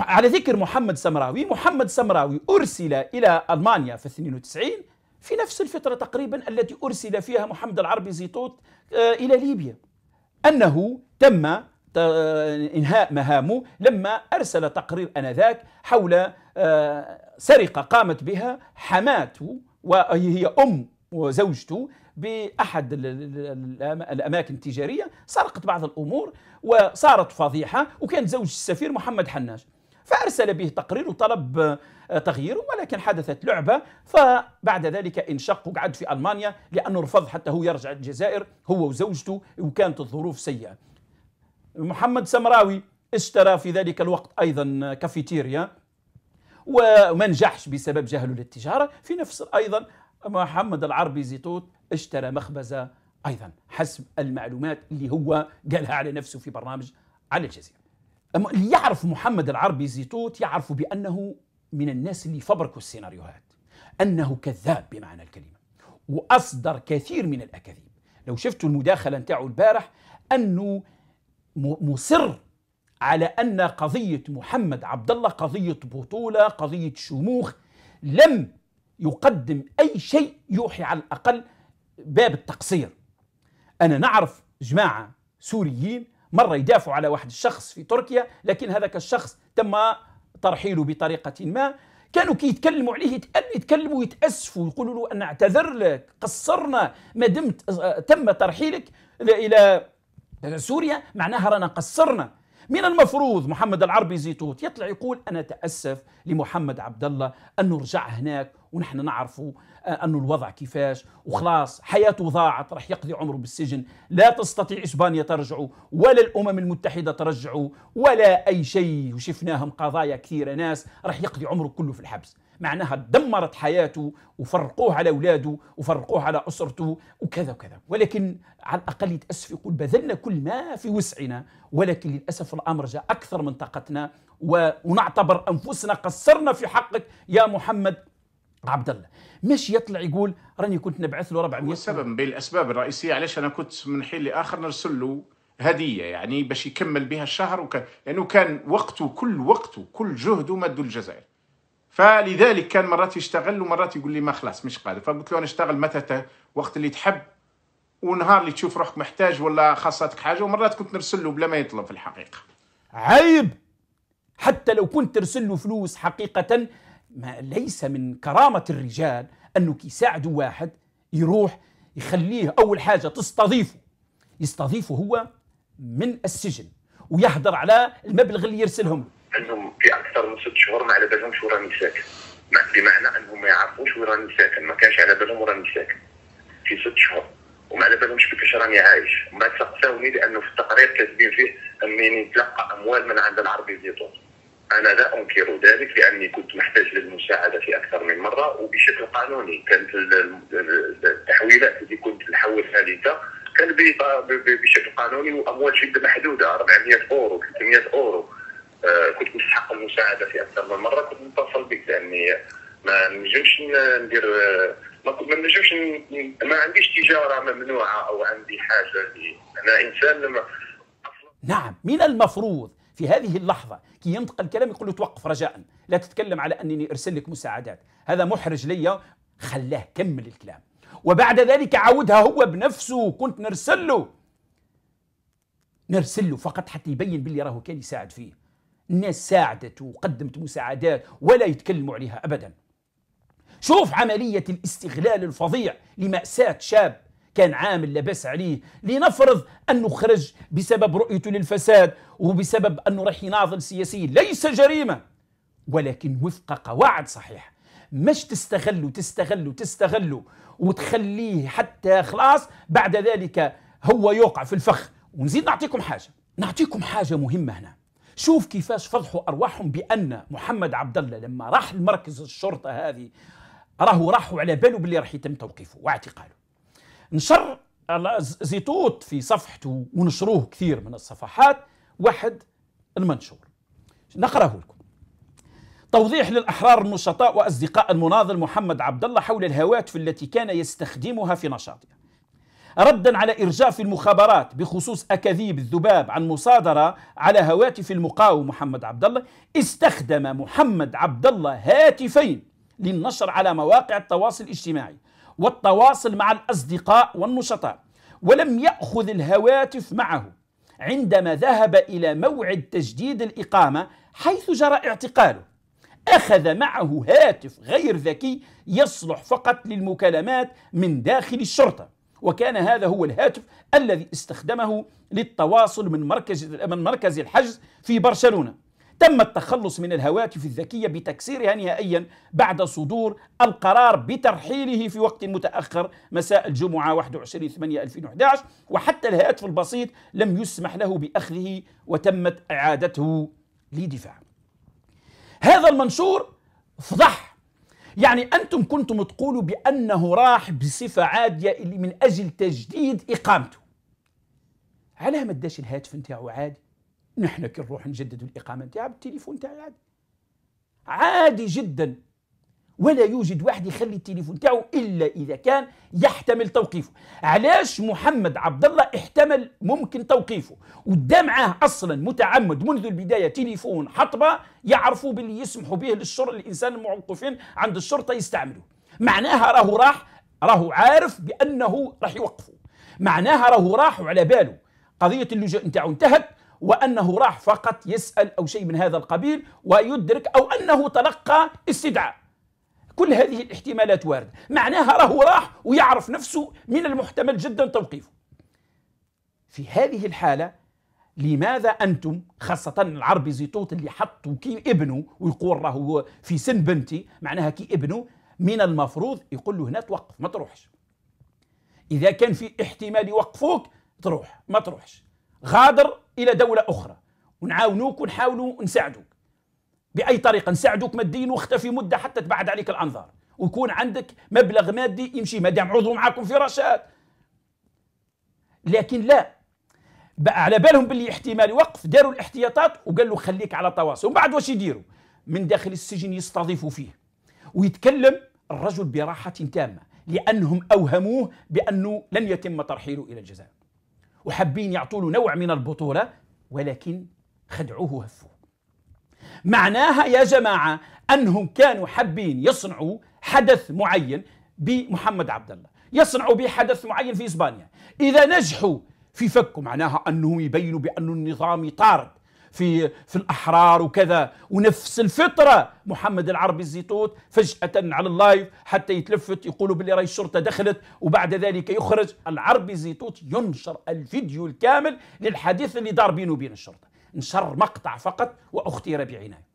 على ذكر محمد سمراوي محمد سمراوي أرسل إلى ألمانيا في 92 في نفس الفترة تقريبا التي أرسل فيها محمد العربي زيتوت آه، إلى ليبيا أنه تم انهاء مهامه لما ارسل تقرير انذاك حول آه، سرقه قامت بها حماته وهي ام وزوجته باحد الاماكن التجاريه سرقت بعض الامور وصارت فضيحه وكان زوج السفير محمد حناش فأرسل به تقرير وطلب آه، تغييره ولكن حدثت لعبة فبعد ذلك انشق وقعد في ألمانيا لأنه رفض حتى هو يرجع الجزائر هو وزوجته وكانت الظروف سيئة محمد سمراوي اشترى في ذلك الوقت أيضا كافيتيريا وما نجحش بسبب جهله للتجارة في نفس أيضا محمد العربي زيتوت اشترى مخبزة أيضا حسب المعلومات اللي هو قالها على نفسه في برنامج على الجزيرة اللي يعرف محمد العربي زيتوت يعرف بأنه من الناس اللي فبركوا السيناريوهات أنه كذاب بمعنى الكلمة وأصدر كثير من الأكاذيب لو شفتوا المداخلة نتاعو البارح أنه مصر على أن قضية محمد عبد الله قضية بطولة قضية شموخ لم يقدم أي شيء يوحي على الأقل باب التقصير أنا نعرف جماعة سوريين مرة يدافعوا على واحد الشخص في تركيا لكن هذاك الشخص تم ترحيله بطريقة ما كانوا كي يتكلموا عليه يتكلموا يتاسفوا يقولوا له انا اعتذر لك قصرنا ما دمت تم ترحيلك الى سوريا معناها رانا قصرنا من المفروض محمد العربي زيتوت يطلع يقول انا تاسف لمحمد عبد الله ان نرجع هناك ونحن نعرفوا آه، أنه الوضع كيفاش وخلاص حياته ضاعت راح يقضي عمره بالسجن لا تستطيع إسبانيا ترجعه ولا الأمم المتحدة ترجعه ولا أي شيء وشفناهم قضايا كثيرة ناس راح يقضي عمره كله في الحبس معناها دمرت حياته وفرقوه على أولاده وفرقوه على أسرته وكذا وكذا ولكن على الأقل يتأسف يقول بذلنا كل ما في وسعنا ولكن للأسف الأمر جاء أكثر من طاقتنا ونعتبر أنفسنا قصرنا في حقك يا محمد عبد الله مش يطلع يقول راني كنت نبعث له 400 هو السبب بين الاسباب الرئيسيه علاش انا كنت من حين لاخر نرسل له هديه يعني باش يكمل بها الشهر وكان لانه يعني كان وقته كل وقته كل جهده مد الجزائر فلذلك كان مرات يشتغل ومرات يقول لي ما خلاص مش قادر فقلت له انا اشتغل متى وقت اللي تحب ونهار اللي تشوف روحك محتاج ولا خاصتك حاجه ومرات كنت نرسل له بلا ما يطلب في الحقيقه عيب حتى لو كنت ترسل له فلوس حقيقه ما ليس من كرامة الرجال أنك يساعدوا واحد يروح يخليه أول حاجة تستضيفه يستضيفه هو من السجن ويحضر على المبلغ اللي يرسلهم انهم في اكثر من ست شهور ما على بالهمش وراني ساكن بمعنى انهم ما يعرفوش راني ساكن ما كانش على بالهم وراني ساكن في ست شهور وما على بالهمش كيفاش راني عايش بعد تسقساوني لانه في التقرير كاتبين فيه انني نتلقى اموال من عند العربي الزيتون انا لا انكر ذلك لاني كنت محتاج للمساعده في اكثر من مره وبشكل قانوني كانت التحويلات اللي كنت نحولها لك كان بشكل قانوني واموال جدا محدوده 400 اورو 300 اورو آه، كنت مستحق المساعده في اكثر من مره كنت متصل بك لاني ما نجمش ندير ما كنت ما نجمش ما عنديش تجاره ممنوعه او عندي حاجه انا انسان نعم من المفروض في هذه اللحظة كي ينطق الكلام يقول له توقف رجاء لا تتكلم على أنني أرسل لك مساعدات هذا محرج ليا خلاه كمل الكلام وبعد ذلك عاودها هو بنفسه كنت نرسل له نرسل له فقط حتى يبين باللي راهو كان يساعد فيه الناس ساعدت وقدمت مساعدات ولا يتكلموا عليها أبدا شوف عملية الاستغلال الفظيع لمأساة شاب كان عامل لا باس عليه لنفرض أنه خرج بسبب رؤيته للفساد وبسبب أنه راح يناضل سياسيا ليس جريمة ولكن وفق قواعد صحيحة مش تستغلوا تستغلوا تستغلوا وتخليه حتى خلاص بعد ذلك هو يوقع في الفخ ونزيد نعطيكم حاجة نعطيكم حاجة مهمة هنا شوف كيفاش فضحوا أرواحهم بأن محمد عبد الله لما راح لمركز الشرطة هذه راهو راحوا على باله باللي راح يتم توقيفه واعتقاله نشر زيتوت في صفحته ونشروه كثير من الصفحات واحد المنشور نقراه لكم توضيح للأحرار النشطاء وأصدقاء المناضل محمد عبد الله حول الهواتف التي كان يستخدمها في نشاطه ردا على إرجاف المخابرات بخصوص أكاذيب الذباب عن مصادرة على هواتف المقاوم محمد عبد الله استخدم محمد عبد الله هاتفين للنشر على مواقع التواصل الاجتماعي والتواصل مع الأصدقاء والنشطاء ولم يأخذ الهواتف معه عندما ذهب إلى موعد تجديد الإقامة حيث جرى اعتقاله أخذ معه هاتف غير ذكي يصلح فقط للمكالمات من داخل الشرطة وكان هذا هو الهاتف الذي استخدمه للتواصل من مركز من مركز الحجز في برشلونه تم التخلص من الهواتف الذكية بتكسيرها نهائيا بعد صدور القرار بترحيله في وقت متأخر مساء الجمعة 21 8 2011 وحتى الهاتف البسيط لم يسمح له بأخذه وتمت إعادته لدفاع هذا المنشور فضح يعني أنتم كنتم تقولوا بأنه راح بصفة عادية من أجل تجديد إقامته على ما داش الهاتف نتاعو عادي نحن كي نروح نجدد الاقامه نتاعها بالتليفون تاعي عادي عادي جدا ولا يوجد واحد يخلي التليفون تاعو الا اذا كان يحتمل توقيفه علاش محمد عبد الله احتمل ممكن توقيفه ودا معاه اصلا متعمد منذ البدايه تليفون حطبه يعرفوا باللي يسمحوا به للشر الانسان الموقفين عند الشرطه يستعملوه معناها راهو راح راهو عارف بانه راح يوقفه معناها راهو راح وعلى باله قضيه اللجوء نتاعو انتهت وأنه راح فقط يسأل أو شيء من هذا القبيل ويدرك أو أنه تلقى استدعاء كل هذه الاحتمالات واردة معناها راهو راح ويعرف نفسه من المحتمل جدا توقيفه في هذه الحالة لماذا أنتم خاصة العربي زيتوت اللي حطوا كي ابنه ويقول راهو في سن بنتي معناها كي ابنه من المفروض يقول له هنا توقف ما تروحش إذا كان في احتمال يوقفوك تروح ما تروحش غادر الى دوله اخرى ونعاونوك ونحاولوا نساعدوك باي طريقه نساعدوك ماديا واختفي مده حتى تبعد عليك الانظار ويكون عندك مبلغ مادي يمشي ما دام عضو معاكم في رشاد لكن لا بقى على بالهم باللي احتمال يوقف داروا الاحتياطات وقال له خليك على تواصل ومن بعد واش يديروا من داخل السجن يستضيفوا فيه ويتكلم الرجل براحه تامه لانهم اوهموه بانه لن يتم ترحيله الى الجزائر وحابين يعطوا له نوع من البطولة ولكن خدعوه وهفوه معناها يا جماعة أنهم كانوا حابين يصنعوا حدث معين بمحمد عبد الله يصنعوا به حدث معين في إسبانيا إذا نجحوا في فكه معناها أنهم يبينوا بأن النظام طارد في في الاحرار وكذا ونفس الفطره محمد العربي الزيتوت فجاه على اللايف حتى يتلفت يقولوا باللي راي الشرطه دخلت وبعد ذلك يخرج العربي الزيتوت ينشر الفيديو الكامل للحديث اللي دار بينه وبين الشرطه نشر مقطع فقط واختير بعنايه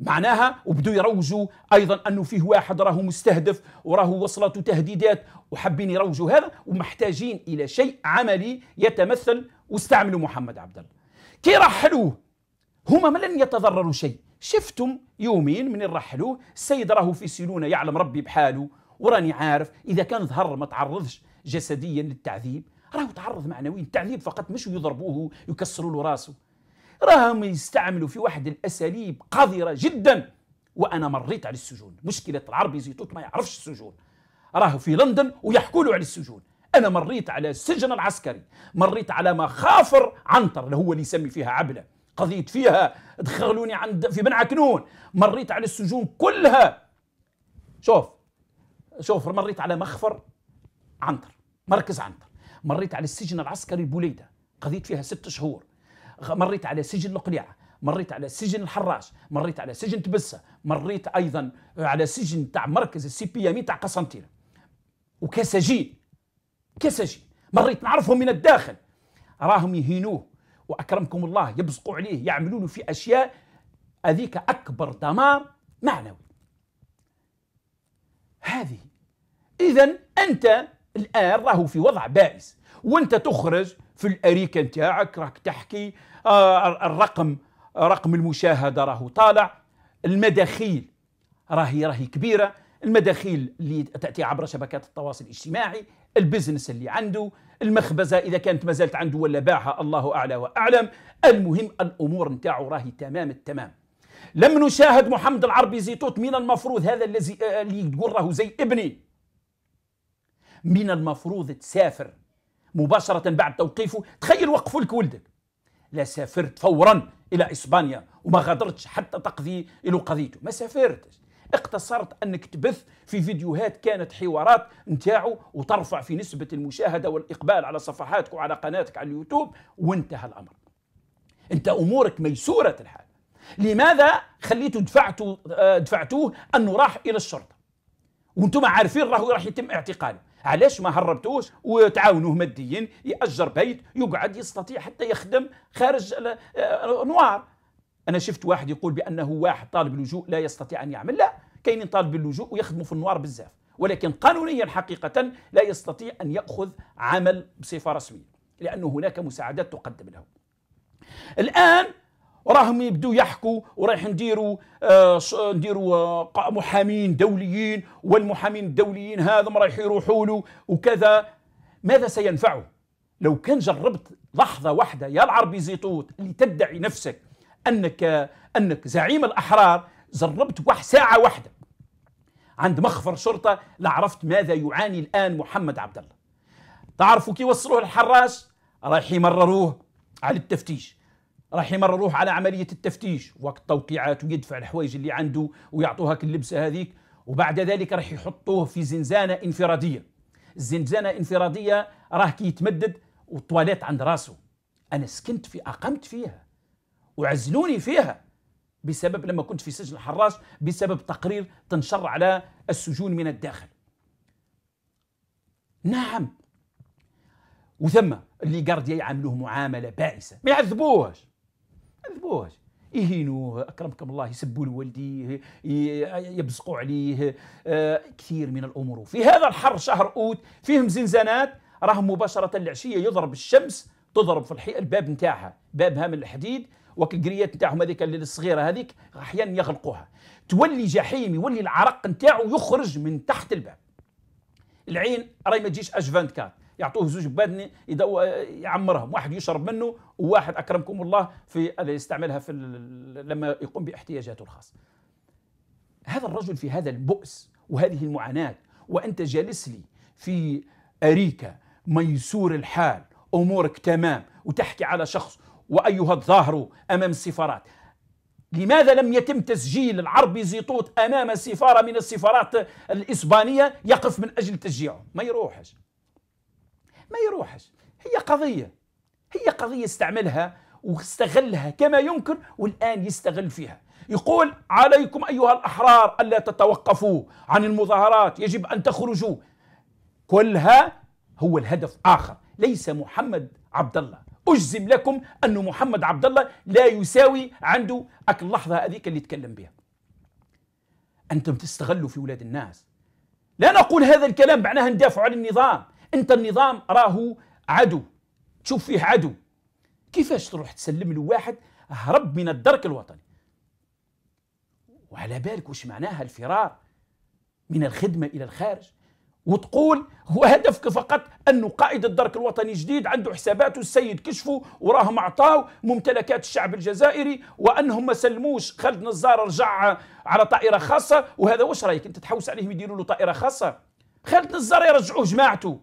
معناها وبدوا يروجوا ايضا انه فيه واحد راهو مستهدف وراهو وصلته تهديدات وحابين يروجوا هذا ومحتاجين الى شيء عملي يتمثل واستعملوا محمد عبد الله ترحلوه هما ما لن يتضرروا شيء شفتم يومين من يرحلوه السيد راهو في سلونه يعلم ربي بحاله وراني عارف اذا كان ظهر ما تعرضش جسديا للتعذيب راهو تعرض معنويا التعذيب فقط مش يضربوه ويكسروا له راسه راهم يستعملوا في واحد الاساليب قذره جدا وانا مريت على السجون مشكله العربي زيتوت ما يعرفش السجون راهو في لندن ويحكوا له على السجون أنا مريت على السجن العسكري مريت على مخافر عنتر اللي هو اللي يسمي فيها عبلة قضيت فيها دخلوني عند في بن عكنون مريت على السجون كلها شوف شوف مريت على مخفر عنتر مركز عنتر مريت على السجن العسكري بوليدة قضيت فيها ست شهور مريت على سجن القليعة مريت على سجن الحراش مريت على سجن تبسة مريت أيضا على سجن تاع مركز السي بي تاع قسنطينة وكسجين كسجي مريت نعرفهم من الداخل راهم يهينوه واكرمكم الله يبصقوا عليه يعملوا له في اشياء هذيك اكبر دمار معنوي هذه اذا انت الان راهو في وضع بائس وانت تخرج في الاريكه نتاعك راك تحكي آه الرقم رقم المشاهده راهو طالع المداخيل راهي راهي كبيره المداخيل اللي تاتي عبر شبكات التواصل الاجتماعي البزنس اللي عنده المخبزه اذا كانت ما زالت عنده ولا باعها الله اعلى واعلم المهم الامور نتاعو راهي تمام التمام لم نشاهد محمد العربي زيتوت من المفروض هذا الذي آه، اللي تقول راهو زي ابني من المفروض تسافر مباشرة بعد توقيفه تخيل وقفوا لك ولدك لا سافرت فورا إلى إسبانيا وما غادرتش حتى تقضي له قضيته ما سافرتش اقتصرت انك تبث في فيديوهات كانت حوارات نتاعو وترفع في نسبه المشاهده والاقبال على صفحاتك وعلى قناتك على اليوتيوب وانتهى الامر انت امورك ميسوره الحال لماذا خليته دفعتوا آه، دفعتوه انه راح الى الشرطه وانتم عارفين راهو راح يتم اعتقاله علاش ما هربتوش وتعاونوه ماديا ياجر بيت يقعد يستطيع حتى يخدم خارج آه، نوار انا شفت واحد يقول بانه واحد طالب لجوء لا يستطيع ان يعمل لا كاينين طالب اللجوء ويخدموا في النوار بزاف ولكن قانونيا حقيقه لا يستطيع ان ياخذ عمل بصفه رسميه لانه هناك مساعدات تقدم له الان راهم يبدو يحكوا ورايح نديروا آه نديروا آه محامين دوليين والمحامين الدوليين هذا رايح يروحوا له وكذا ماذا سينفعه لو كان جربت لحظه واحده يا العربي زيتوت اللي تدعي نفسك انك انك زعيم الاحرار جربت واحد ساعه واحده عند مخفر شرطه لعرفت ماذا يعاني الان محمد عبد الله تعرفوا كي وصلوه الحراس رايح يمرروه على التفتيش راح يمرروه على عمليه التفتيش وقت توقيعات ويدفع الحوايج اللي عنده ويعطوها اللبسه هذيك وبعد ذلك راح يحطوه في زنزانه انفراديه الزنزانه انفراديه راه كي يتمدد والطواليت عند راسه انا سكنت في اقمت فيها وعزلوني فيها بسبب لما كنت في سجن الحراش بسبب تقرير تنشر على السجون من الداخل نعم وثم اللي قرد يعاملوه معامله بائسه ما يعذبوهش ما يعذبوهش يهينوه اكرمكم الله يسبوا لوالديه يبصقوا عليه آه، كثير من الامور في هذا الحر شهر اوت فيهم زنزانات راهم مباشره العشيه يضرب الشمس تضرب في الحي... الباب نتاعها بابها من الحديد والجريات نتاعهم هذيك الصغيره هذيك احيانا يغلقوها تولي جحيم يولي العرق نتاعو يخرج من تحت الباب العين راهي ما تجيش اش 24 يعطوه زوج بادن يعمرهم واحد يشرب منه وواحد اكرمكم الله في يستعملها في لما يقوم باحتياجاته الخاصه هذا الرجل في هذا البؤس وهذه المعاناه وانت جالس لي في اريكه ميسور الحال امورك تمام وتحكي على شخص وأيها الظاهر أمام السفارات لماذا لم يتم تسجيل العربي زيطوت أمام سفارة من السفارات الإسبانية يقف من أجل تشجيعه ما يروحش ما يروحش هي قضية هي قضية استعملها واستغلها كما يمكن والآن يستغل فيها يقول عليكم أيها الأحرار ألا تتوقفوا عن المظاهرات يجب أن تخرجوا كلها هو الهدف آخر ليس محمد عبد الله اجزم لكم ان محمد عبد الله لا يساوي عنده اللحظه هذيك اللي تكلم بها انتم تستغلوا في ولاد الناس لا نقول هذا الكلام معناها ندافع عن النظام انت النظام راه عدو تشوف فيه عدو كيفاش تروح تسلم له واحد هرب من الدرك الوطني وعلى بالك وش معناها الفرار من الخدمه الى الخارج وتقول وهدفك فقط انه قائد الدرك الوطني الجديد عنده حساباته السيد كشفه وراهم عطاو ممتلكات الشعب الجزائري وانهم ما سلموش خالد نزار رجع على طائره خاصه وهذا واش رايك انت تحوس عليهم يديروا له طائره خاصه خالد نزار يرجعوه جماعته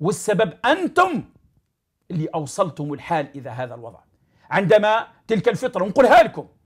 والسبب انتم اللي اوصلتم الحال اذا هذا الوضع عندما تلك الفطره نقولها لكم